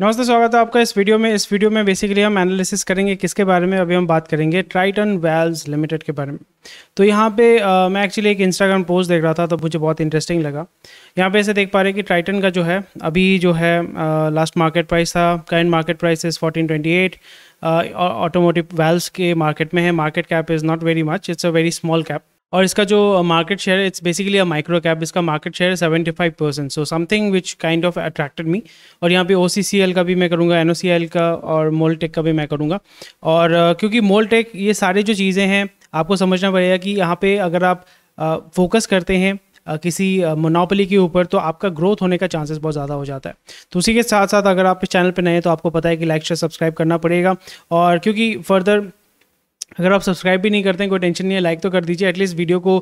नमस्ते स्वागत है आपका इस वीडियो में इस वीडियो में बेसिकली हम एनालिसिस करेंगे किसके बारे में अभी हम बात करेंगे ट्राइटन वेल्स लिमिटेड के बारे में तो यहाँ पे आ, मैं एक्चुअली एक इंस्टाग्राम पोस्ट देख रहा था तो मुझे बहुत इंटरेस्टिंग लगा यहाँ पे ऐसे देख पा रहे कि ट्राइटन का जो है अभी जो है आ, लास्ट मार्केट प्राइस था current market price is fourteen twenty eight Automotive Wheels के मार्केट में है market cap is not very much it's a very small cap और इसका जो market share it's basically a micro cap इसका market share है seventy five percent so something which kind of attracted me और यहाँ पे ओ का भी मैं करूँगा एन का और मोलटेक का भी मैं करूँगा और uh, क्योंकि मोलटेक ये सारे जो चीज़ें हैं आपको समझना पड़ेगा कि यहाँ पे अगर आप फोकस uh, करते हैं uh, किसी मोनोपली के ऊपर तो आपका ग्रोथ होने का चांसेस बहुत ज़्यादा हो जाता है तो उसी के साथ साथ अगर आप इस चैनल पर नए हैं तो आपको पता है कि लाइक शेयर सब्सक्राइब करना पड़ेगा और क्योंकि फर्दर अगर आप सब्सक्राइब भी नहीं करते हैं कोई टेंशन नहीं है लाइक तो कर दीजिए एटलीस्ट वीडियो को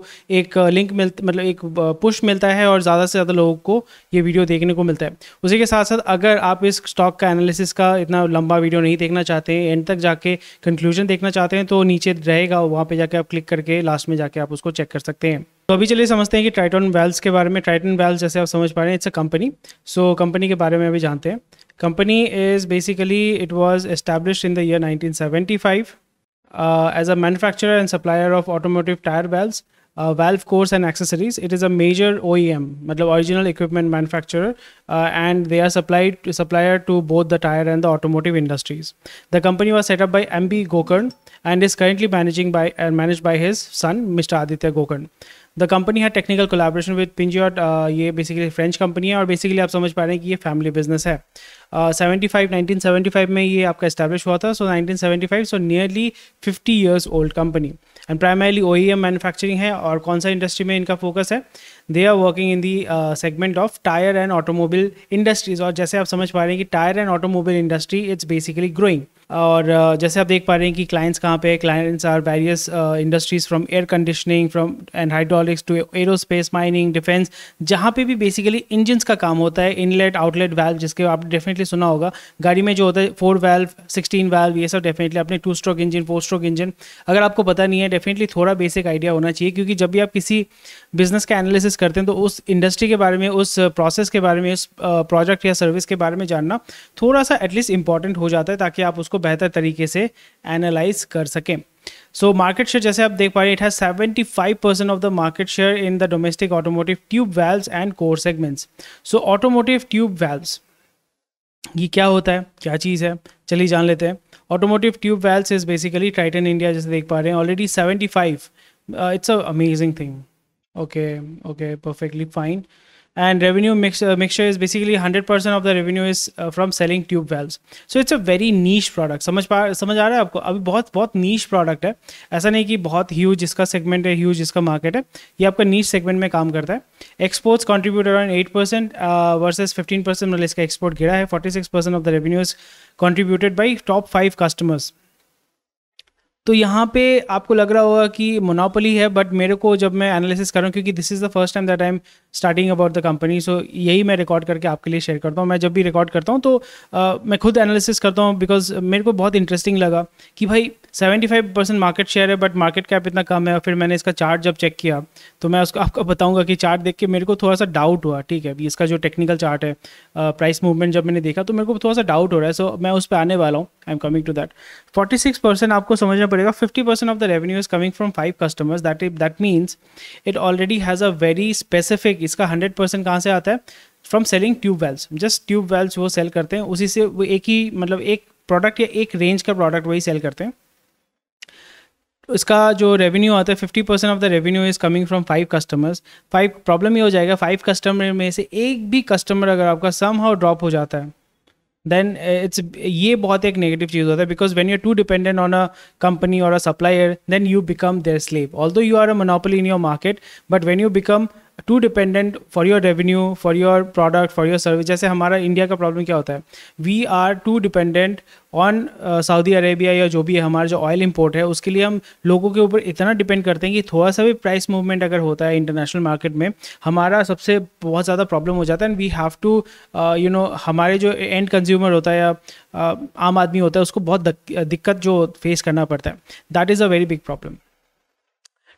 एक लिंक uh, मिल मतलब एक पुश uh, मिलता है और ज़्यादा से ज़्यादा लोगों को ये वीडियो देखने को मिलता है उसी के साथ साथ अगर आप इस स्टॉक का एनालिसिस का इतना लंबा वीडियो नहीं देखना चाहते हैं एंड तक जाके कंक्लूजन देखना चाहते हैं तो नीचे रहेगा वहाँ पर जाके आप क्लिक करके लास्ट में जाके आप उसको चेक कर सकते हैं तो अभी चलिए समझते हैं कि ट्राइटन वेल्स के बारे में ट्राइटन वेल्स जैसे आप समझ पा रहे हैं it's a company so company के बारे में अभी जानते हैं company is basically it was establish in the year nineteen uh, as a manufacturer and supplier of automotive tire valves, uh, valve cores and accessories. It is a major OEM, original equipment manufacturer, uh, and they are supplied to, supplier to both the tire and the automotive industries. The company was set up by MB Gokarn and is currently managing by uh, managed by his son, Mr. Aditya Gokarn. The company है technical collaboration with पिंजियट ये basically French company है और basically आप समझ पा रहे हैं कि ये फैमिली बिजनेस है seventy five nineteen seventy five में ये आपका इस्टेब्लिश हुआ था so nineteen seventy five so nearly fifty years old company and primarily O E M manufacturing है और कौन सा इंडस्ट्री में इनका फोकस है they are working in the segment of tyre and automobile industries और जैसे आप समझ पा रहे हैं कि tyre and automobile industry it's basically growing और uh, जैसे आप देख पा रहे हैं कि क्लाइंट्स कहाँ पे clients are various industries from air conditioning from and hydraulics to aerospace mining defence जहाँ पे भी बेसिकली इंजन्स का काम होता है इनलेट आउटलेट वैल्व जिसके आप डेफिनेटली सुना होगा गाड़ी में जो होता है फोर वैल्व सिक्सटीन वेल्व ये सब डेफिनेटली अपने two stroke engine four stroke engine अगर आपको पता नहीं है डेफिनेटली थोड़ा बेसिक आइडिया होना चाहिए क्योंकि जब भी आप किसी बिजनेस का एनालिसिस करते हैं तो उस इंडस्ट्री के बारे में उस प्रोसेस uh, के बारे में उस प्रोजेक्ट uh, या सर्विस के बारे में जानना थोड़ा सा एटलीस्ट इंपॉर्टेंट हो जाता है ताकि आप उसको उसको बेहतर तरीके से एनालाइज कर सकें सो मार्केट शेयर जैसे आप देख पा रहे it has seventy five percent of the market share in the domestic automotive tube wells and core segments so automotive tube wells ये क्या होता है क्या चीज़ है चलिए जान लेते हैं automotive tube wells is basically Titan India जैसे देख पा रहे हैं already seventy five it's a amazing thing okay okay perfectly fine and revenue mix, uh, mixture is basically 100% of the revenue is uh, from selling tube valves so it's a very niche product समझ पा समझ आ रहा है आपको अभी बहुत बहुत नीच प्रोडक्ट है ऐसा नहीं कि बहुत ह्यूज इसका सेगमेंट है ह्यूज इसका मार्केट है ये आपका नीच सेगमेंट में काम करता है exports contribute around eight percent versus fifteen percent मतलब इसका एक्सपोर्ट गिरा है forty six percent of the revenue is contributed by top five customers तो यहाँ पे आपको लग रहा होगा कि मोनोपोली है बट मेरे को जब मैं एनालिसिस कर रहा हूँ क्योंकि this is the first time that I am starting about the company so यही मैं रिकॉर्ड करके आपके लिए शेयर करता हूँ मैं जब भी रिकॉर्ड करता हूँ तो uh, मैं खुद एनालिसिस करता हूँ बिकॉज मेरे को बहुत इंटरेस्टिंग लगा कि भाई seventy five percent market share है बट मार्केट कैप इतना कम है और फिर मैंने इसका चार्ट जब चेक किया तो मैं उसको आपको बताऊंगा कि चार्ट देख के मेरे को थोड़ा सा डाउट हुआ ठीक है इसका जो टेक्निकल चार्ट है प्राइस मूवमेंट जब मैंने देखा तो मेरे को थोड़ा सा डाउट हो रहा है सो so, मैं उस पर आने वाला हूँ I am coming to that forty six percent आपको समझना पड़ेगा fifty percent of the revenue is coming from five customers that that means it already has a very specific इसका हंड्रेड परसेंट कहाँ से आता है from selling tube wells just tube wells वो sell करते हैं उसी से वो एक ही मतलब एक प्रोडक्ट या एक रेंज का प्रोडक्ट वही सेल करते हैं उसका जो रेवेन्यू आता है fifty percent of the revenue is coming from five customers five problem ये हो जाएगा फाइव कस्टमर में से एक भी कस्टमर अगर आपका सम हाउ ड्रॉप हो जाता है देन इट्स uh, ये बहुत एक नेगेटिव चीज़ होता है because when you too dependent on a company और a supplier then you become their slave although you are a monopoly in your market but when you become too dependent for your revenue for your product for your service जैसे हमारा India का problem क्या होता है we are too dependent on Saudi Arabia या जो भी है हमारा जो ऑयल इम्पोर्ट है उसके लिए हम लोगों के ऊपर इतना डिपेंड करते हैं कि थोड़ा सा भी प्राइस मूवमेंट अगर होता है इंटरनेशनल मार्केट में हमारा सबसे बहुत ज़्यादा प्रॉब्लम हो जाता है and we have to you know हमारे जो एंड कंज्यूमर होता है या uh, आम आदमी होता है उसको बहुत दिक्कत जो फेस करना पड़ता है that is a very big problem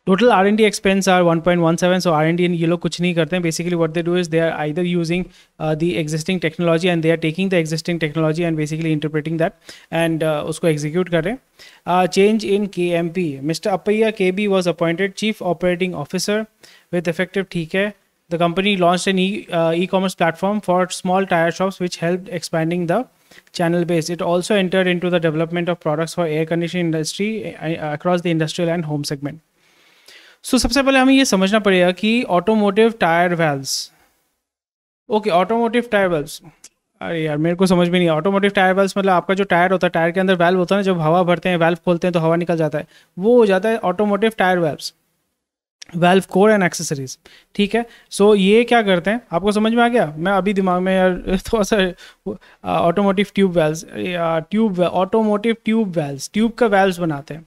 total r&d expense are 1.17 so r&d in yellow kuch nahi karte hain basically what they do is they are either using uh, the existing technology and they are taking the existing technology and basically interpreting that and uh, execute kar rahe uh, change in kmp mr appaiya kb was appointed chief operating officer with effective theek hai the company launched an uh, e-commerce platform for small tire shops which helped expanding the channel base it also entered into the development of products for air conditioning industry across the industrial and home segment so so, सबसे पहले हमें ये समझना पड़ेगा कि automotive tyre valves okay automotive tyre valves अरे यार मेरे को समझ में नहीं ऑटोमोटिव टायर वेल्व्स मतलब आपका जो टायर होता है टायर के अंदर वेल्व होता है ना जब हवा भरते हैं वेल्व खोलते हैं तो हवा निकल जाता है वो हो जाता है automotive tyre valves valve core and accessories ठीक है सो so, ये क्या करते हैं आपको समझ में आ गया मैं अभी दिमाग में यार थोड़ा सा automotive tube wells tube automotive tube wells tube का वेल्व बनाते हैं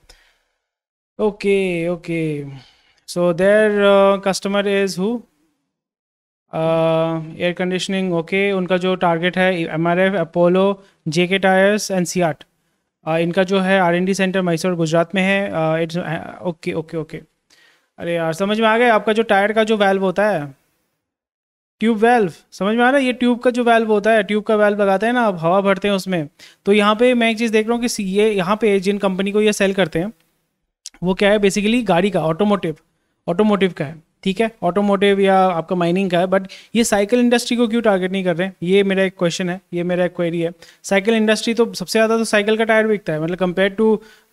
okay okay So their uh, customer is who? Air conditioning okay उनका जो टारगेट है M R F Apollo J K tyres and inka इनका जो है R and D centre Mysore Gujarat में है इट्स ओके ओके ओके अरे यार समझ में आ गया आपका जो टायर का जो वेल्व होता है ट्यूब वेल्व समझ में आ रहा है ये ट्यूब का जो वेल्व होता है ट्यूब का वेल्व लगाते हैं ना अब हवा भरते हैं उसमें तो यहाँ पे मैं एक चीज़ देख रहा हूँ कि ये यहाँ पे जिन कंपनी को ये सेल करते हैं वो क्या है बेसिकली गाड़ी का ऑटोमोटिव ऑटोमोटिव का है ठीक है ऑटोमोटिव या आपका माइनिंग का है बट ये साइकिल इंडस्ट्री को क्यों टारगेट नहीं कर रहे हैं ये मेरा एक क्वेश्चन है ये मेरा एक क्वेरी है साइकिल इंडस्ट्री तो सबसे ज़्यादा तो साइकिल का टायर बिकता है मतलब कंपेयर टू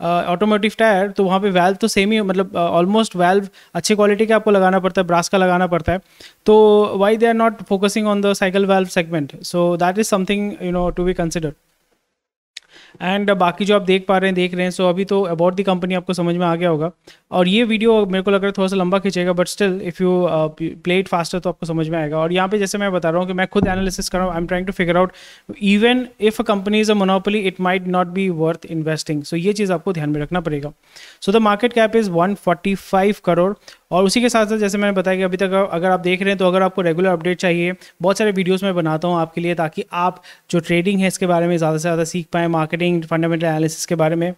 ऑटोमोटिव टायर तो वहाँ पे वेल्व तो सेम ही मतलब ऑलमोस्ट uh, वेल्व अच्छे क्वालिटी का आपको लगाना पड़ता है ब्रास का लगाना पड़ता है तो why they are not focusing on the cycle valve segment so that is something you know to be considered and uh, बाकी जो आप देख पा रहे हैं देख रहे हैं सो अभी तो अबाउट दी कंपनी आपको समझ में आ गया होगा और ये वीडियो मेरे को लग रहा है थोड़ा सा लंबा खींचेगा but still if you play it faster तो आपको समझ में आएगा और यहाँ पे जैसे मैं बता रहा हूँ कि मैं खुद एनालिसिस कर रहा हूँ I am trying to figure out even if a company is a monopoly it might not be worth investing so ये चीज़ आपको ध्यान में रखना पड़ेगा so the market cap is one crore और उसी के साथ साथ जैसे मैंने बताया कि अभी तक अगर आप देख रहे हैं तो अगर आपको रेगुलर अपडेट चाहिए बहुत सारे वीडियोस मैं बनाता हूँ आपके लिए ताकि आप जो ट्रेडिंग है इसके बारे में ज़्यादा से ज़्यादा सीख पाएँ मार्केटिंग फंडामेंटल एनालिसिस के बारे में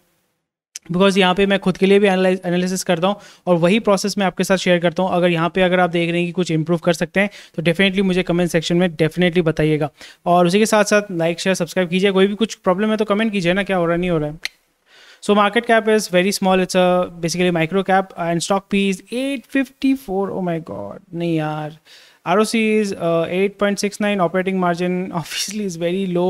बिकॉज यहाँ पे मैं खुद के लिए भी एनालिसिस करता हूँ और वही प्रोसेस मैं आपके साथ शेयर करता हूँ अगर यहाँ पे अगर आप देख रहे हैं कि कुछ इंप्रूव कर सकते हैं तो डेफिनेटली मुझे कमेंट सेक्शन में डेफिनेटली बताइएगा और उसी के साथ साथ लाइक शेयर सब्सक्राइब कीजिए कोई भी कुछ प्रॉब्लम है तो कमेंट कीजिए ना क्या हो रहा नहीं हो रहा है so market cap is very it's a basically micro cap and stock P is at fifty four oh my god नहीं यार R O C is at point six nine operating margin obviously is very low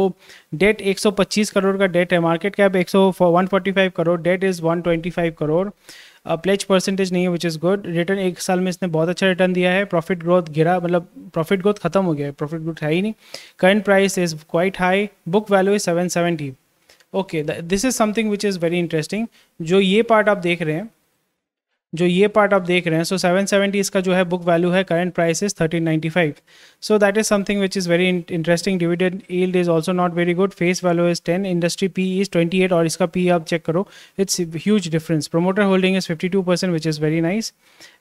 debt एक सौ पच्चीस करोड़ का date है market cap एक सौ one forty five crore debt is one twenty five crore pledge uh, percentage नहीं है विच इज़ गुड रिटर्न एक साल में इसने बहुत अच्छा रिटर्न दिया है प्रॉफिट ग्रोथ गिरा मतलब प्रॉफिट ग्रोथ खत्म हो गया है प्रॉफिट ग्रोथ है ही नहीं current price is quite high book value is seven seventy okay this is something which is very interesting जो ये पार्ट आप देख रहे हैं जो ये पार्ट आप देख रहे हैं सो सेवन सेवेंटी इसका जो है बुक वैल्यू है current price is thirteen ninety five so that is something which is very interesting dividend yield is also not very good face value is ten industry P is twenty eight और इसका P आप check करो it's huge difference promoter holding is fifty two percent which is very nice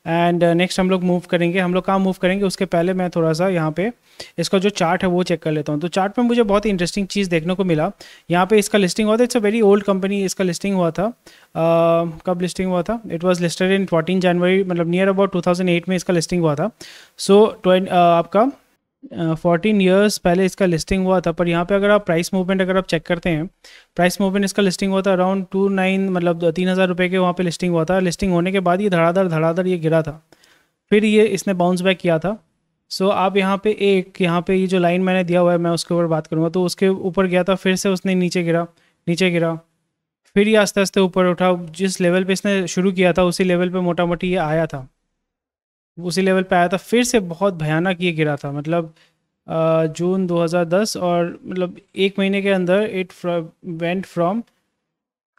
and next uh, हम लोग move करेंगे हम लोग कहाँ मूव करेंगे उसके पहले मैं थोड़ा सा यहाँ पे इसका जो चार्ट है वो चेक कर लेता हूँ तो चार्ट में मुझे बहुत इंटरेस्टिंग चीज़ देखने को मिला यहाँ पे इसका लिस्टिंग हुआ था it's a very old company इसका लिस्टिंग हुआ था uh, कब लिस्टिंग हुआ था it was listed in fourteen January मतलब नियर अबाउट टू में इसका लिस्टिंग हुआ था सो so, uh, आपका फोर्टीन ईयर्स पहले इसका लिस्टिंग हुआ था पर यहाँ पे अगर आप प्राइस मूवमेंट अगर आप चेक करते हैं प्राइस मूवमेंट इसका लिस्टिंग हुआ था अराउंड टू नाइन मतलब तीन हज़ार रुपये के वहाँ पे लिस्टिंग हुआ था लिस्टिंग होने के बाद ये धड़ाधड़ धड़ाधड़ ये गिरा था फिर ये इसने बाउंस बैक किया था सो so, आप यहाँ पे एक यहाँ पे ये जो लाइन मैंने दिया हुआ है मैं उसके ऊपर बात करूँगा तो उसके ऊपर गया था फिर से उसने नीचे गिरा नीचे गिरा फिर ये आस्ते आस्ते ऊपर उठा जिस लेवल पे इसने शुरू किया था उसी लेवल पे मोटा मोटी ये आया था उसी लेवल पे आया था फिर से बहुत भयानक ये गिरा था मतलब जून 2010 और मतलब एक महीने के अंदर it went from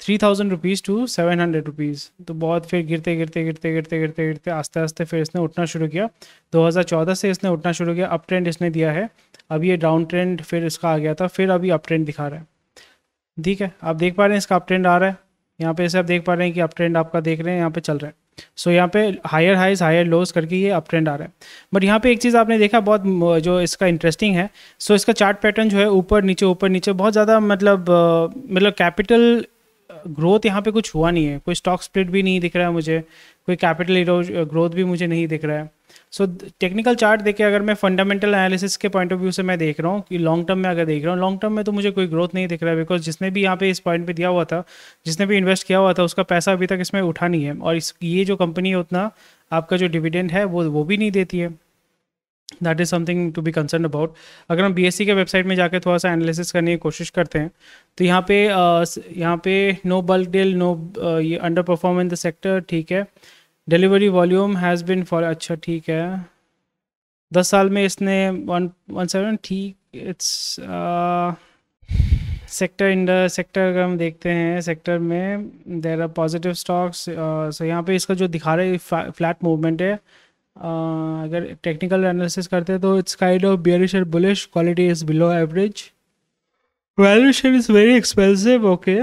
three thousand rupees to seven hundred rupees तो बहुत फिर गिरते गिरते गिरते गिरते गिरते गिरते आस्ते आस्ते फिर इसने उठना शुरू किया 2014 से इसने उठना शुरू किया अप ट्रेंड इसने दिया है अब ये डाउन ट्रेंड फिर इसका आ गया था फिर अभी अप ट्रेंड दिखा रहा है ठीक है आप देख पा रहे हैं इसका अप ट्रेंड आ रहा है यहाँ पे ऐसे आप देख पा रहे हैं कि अप ट्रेंड आपका देख रहे हैं यहाँ पे चल रहा है सो so, यहाँ पे हायर हाइज हायर लोस करके ये अप ट्रेंड आ रहा है बट यहाँ पे एक चीज़ आपने देखा बहुत जो इसका इंटरेस्टिंग है सो so, इसका चार्ट पैटर्न जो है ऊपर नीचे ऊपर नीचे बहुत ज़्यादा मतलब मतलब कैपिटल ग्रोथ यहाँ पे कुछ हुआ नहीं है कोई स्टॉक स्प्लिट भी नहीं दिख रहा है मुझे कोई कैपिटल ग्रोथ भी मुझे नहीं दिख रहा है सो टेक्निकल चार्ट देखे अगर मैं फंडामेंटल एनालिसिस के पॉइंट ऑफ व्यू से मैं देख रहा हूँ कि लॉन्ग टर्म में अगर देख रहा हूँ लॉन्ग टर्म में तो मुझे कोई ग्रोथ नहीं दिख रहा है बिकॉज जिसने भी यहाँ पे इस पॉइंट पे दिया हुआ था जिसने भी इन्वेस्ट किया हुआ था उसका पैसा अभी तक इसमें उठा नहीं है और इस ये जो कंपनी है उतना आपका जो डिविडेंड है वो वो भी नहीं देती है that is something to be concern about अगर हम बी e के वेबसाइट में जाकर थोड़ा सा एनालिसिस करने की कोशिश करते हैं तो यहाँ पे यहाँ पे नो बल्क डील नो ये under perform in the sector ठीक है delivery volume has been for अच्छा ठीक है दस साल में इसने वन वन सेवन ठीक it's sector in the sector अगर हम देखते हैं सेक्टर में there are positive stocks so यहाँ पे इसका जो दिखा रहे फ्लैट मूवमेंट है अगर टेक्निकल एनालिसिस करते हैं तो it's kind of bearish and bullish quality is below average valuation is very expensive okay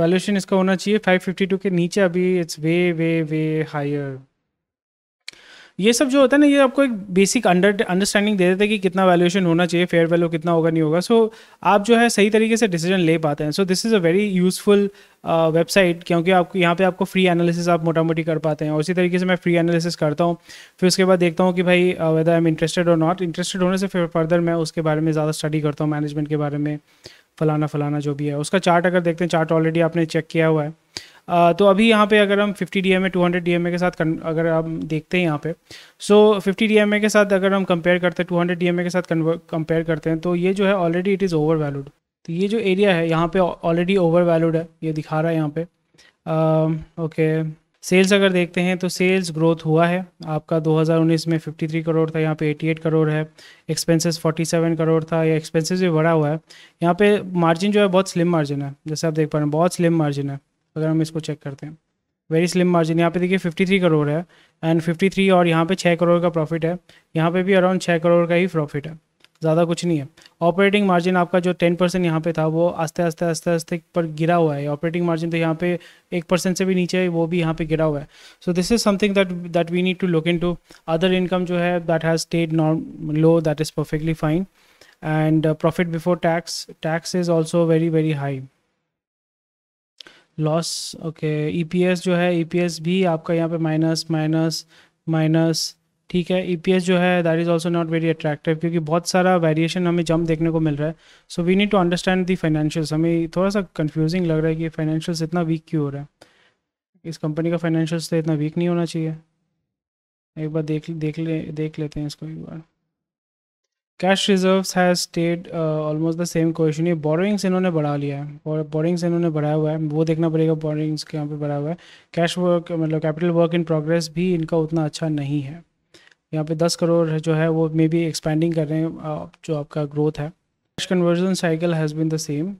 valuation इसका होना चाहिए 552 के नीचे अभी it's way way way higher ये सब जो होता है ना ये आपको एक बेसिक अंडर अंडरस्टैंडिंग दे देते हैं कि कितना वैल्यूएशन होना चाहिए फेयर वैल्यू कितना होगा नहीं होगा सो so, आप जो है सही तरीके से डिसीजन ले पाते हैं so this is a very useful website क्योंकि आपको यहाँ पे आपको फ्री एनालिसिस आप मोटा मोटी कर पाते हैं और इसी तरीके से मैं फ्री एनालिसिस करता हूँ फिर उसके बाद देखता हूँ कि भाई वेदर आई एम इंटरेस्टेड और नॉट इंटरेस्टेड होने से फिर फर्दर मैं उसके बारे में ज़्यादा स्टडी करता हूँ मैनेजमेंट के बारे में फलाना फलाना जो भी है उसका चार्ट अगर देखते हैं चार्ट ऑलरेडी आपने चेक किया हुआ है तो अभी यहाँ पे अगर हम 50 D M A two hundred D M A के साथ अगर हम देखते हैं यहाँ पे so fifty D M A के साथ अगर हम कंपेयर करते हैं two hundred D M A के साथ कंपेयर करते हैं तो ये जो है already it is over valued तो ये जो एरिया है यहाँ पे ऑलरेडी ओवर वैल्यूड है ये दिखा रहा है यहाँ पे ओके सेल्स अगर देखते हैं तो सेल्स ग्रोथ हुआ है आपका 2019 में 53 करोड़ था यहाँ पे 88 करोड़ है एक्सपेंसेस 47 करोड़ था या एक्सपेंसेस भी बढ़ा हुआ है यहाँ पे मार्जिन जो है बहुत स्लिम मार्जिन है जैसे आप देख पा रहे हैं बहुत स्लिम मार्जिन है अगर हम इसको चेक करते हैं वेरी स्लिम मार्जिन यहाँ पे देखिए 53 करोड़ है एंड 53 और यहाँ पे 6 करोड़ का प्रॉफिट है यहाँ पे भी अराउंड 6 करोड़ का ही प्रॉफिट है ज़्यादा कुछ नहीं है ऑपरेटिंग मार्जिन आपका जो टेन परसेंट यहाँ पे था वो आस्ते आस्ते आस्ते आस्ते पर गिरा हुआ है ऑपरेटिंग मार्जिन तो यहाँ पे एक परसेंट से भी नीचे है वो भी यहाँ पे गिरा हुआ है so this is something that that we need to look into other income जो है that has stayed norm low that is perfectly fine and profit before tax tax is also very very high loss okay EPS जो है EPS e भी आपका यहाँ पे minus minus minus ठीक है ईपीएस e जो है that is also not very attractive क्योंकि बहुत सारा वेरिएशन हमें जंप देखने को मिल रहा है so we need to understand the financials हमें थोड़ा सा कंफ्यूजिंग लग रहा है कि फाइनेंशियल्स इतना वीक क्यों हो रहा है इस कंपनी का फाइनेंशियल्स तो इतना वीक नहीं होना चाहिए एक बार देख देख ले देख लेते हैं इसको एक बार cash reserves has stayed almost the same question ये बोरिंग्स इन्होंने बढ़ा लिया है और बोरिंग्स इन्होंने बढ़ाया हुआ है वो देखना पड़ेगा बोरिंग्स के यहाँ पे बढ़ाया हुआ है कैश वर्क मतलब कैपिटल वर्क इन प्रोग्रेस भी इनका उतना अच्छा नहीं है यहाँ पे दस करोड़ जो है वो मे बी एक्सपेंडिंग कर रहे हैं जो आपका ग्रोथ है cash conversion cycle has been the same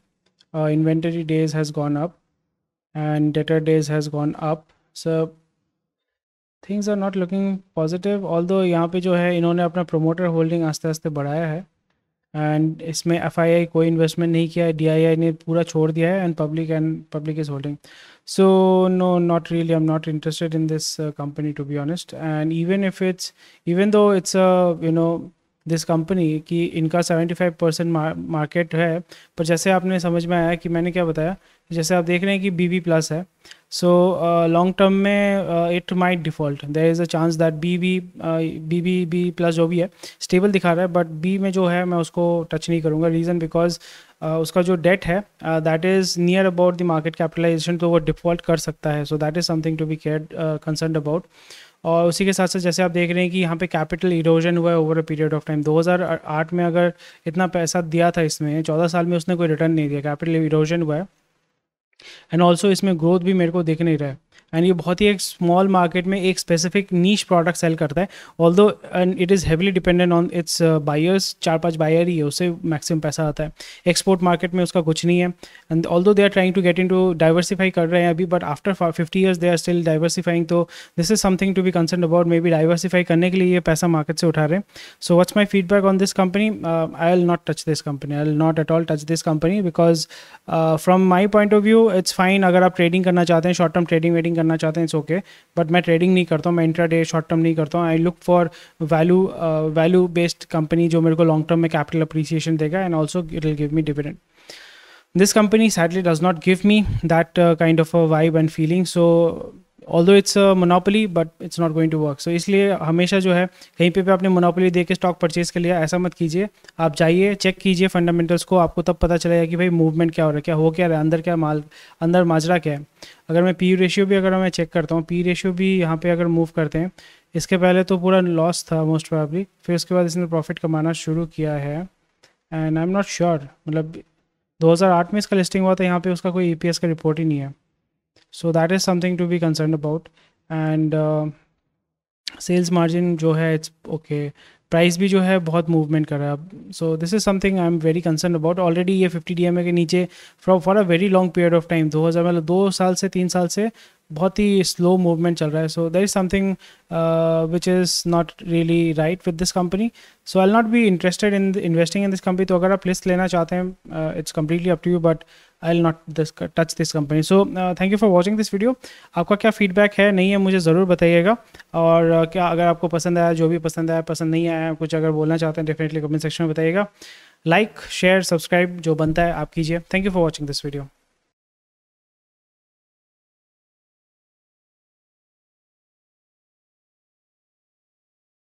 inventory days has gone up and debtor days has gone up सब things are not looking positive although यहाँ पर जो है इन्होंने अपना प्रोमोटर होल्डिंग आस्ते आस्ते बढ़ाया है एंड इसमें एफ आई आई कोई इन्वेस्टमेंट नहीं किया है डी आई आई ने पूरा छोड़ दिया है and public and public is holding so no not really I am not interested in this company to be honest and even if it's even though it's you know this company कि इनका seventy five percent market है पर जैसे आपने समझ में आया कि मैंने क्या बताया जैसे आप देख रहे हैं कि बी बी प्लस है सो लॉन्ग टर्म में it might default there is a chance that B B B B B plus जो भी है स्टेबल दिखा रहा है बट बी में जो है मैं उसको टच नहीं करूँगा रीज़न बिकॉज उसका जो डेट है that is near about the market capitalization तो वो डिफॉल्ट कर सकता है so that is something to be care concern about और उसी के साथ साथ जैसे आप देख रहे हैं कि यहाँ पे कैपिटल इरोजन हुआ है over a period of time 2008 में अगर इतना पैसा दिया था इसमें 14 साल में उसने कोई रिटर्न नहीं दिया कैपिटल इरोजन हुआ है एंड ऑल्सो इसमें ग्रोथ भी मेरे को दिख नहीं रहा है एंड ये बहुत ही एक स्मॉल मार्केट में एक स्पेसिफिक नीच प्रोडक्ट सेल करता है although and it is heavily dependent on its buyers चार पाँच बायर ही है उससे मैक्सिमम पैसा आता है एक्सपोर्ट मार्केट में उसका कुछ नहीं है and all though they are trying to get in to diversify कर रहे हैं अभी but after fifty years they are still diversifying तो this is something to be concern about maybe diversify करने के लिए ये पैसा मार्केट से उठा रहे हैं so what's my feedback on this company I will not touch this company I will not at all touch this company because from my point of view it's fine अगर आप ट्रेडिंग करना चाहते हैं short term trading wedding करना चाहते हैं it's okay but मैं trading नहीं करता हूँ मैं इंट्रा शॉर्ट टर्म नहीं करता हूँ I look for value value based company जो मेरे को लॉन्ग टर्म में कैपिटल अप्रिसिएशन देगा and also it will give me dividend this company sadly does not give me that kind of a vibe and feeling so although it's monopoly but it's not going to work so इसलिए हमेशा जो है कहीं पे भी आपने monopoly दे के stock purchase कर लिया ऐसा मत कीजिए आप जाइए चेक कीजिए फंडामेंटल्स को आपको तब पता चलेगा कि भाई मूवमेंट क्या हो रहा है क्या हो क्या रहा है अंदर क्या माल अंदर माजरा क्या है अगर मैं पी रेशियो भी अगर मैं चेक करता हूँ पी रेशियो भी यहाँ पर अगर मूव करते हैं इसके पहले तो पूरा लॉस था मोस्ट प्रॉबली फिर उसके बाद इसने प्रॉफिट कमाना शुरू किया है and I am not sure मतलब 2008 में इसका लिस्टिंग हुआ था यहाँ पे उसका कोई ई e का रिपोर्ट ही नहीं है so that is something to be concerned about and uh, sales margin jo hai okay price bhi jo hai bahut movement kar so this is something i'm very concerned about already ye 50 dma ke niche for a very long period of time 2000 matlab 2 saal se 3 saal बहुत ही slow movement चल रहा है so there is something which is not really right with this company so I not be interested in investing in this company तो अगर आप list लेना चाहते हैं it's completely up to you but I'll not this touch this company so thank you for watching this video आपका क्या feedback है नहीं है मुझे ज़रूर बताइएगा और uh, क्या अगर आपको पसंद आया जो भी पसंद आया पसंद नहीं आया कुछ अगर बोलना चाहते हैं डेफिनेटली कमेंट सेक्शन में बताइएगा लाइक शेयर सब्सक्राइब जो बनता है आप कीजिए thank you for watching this video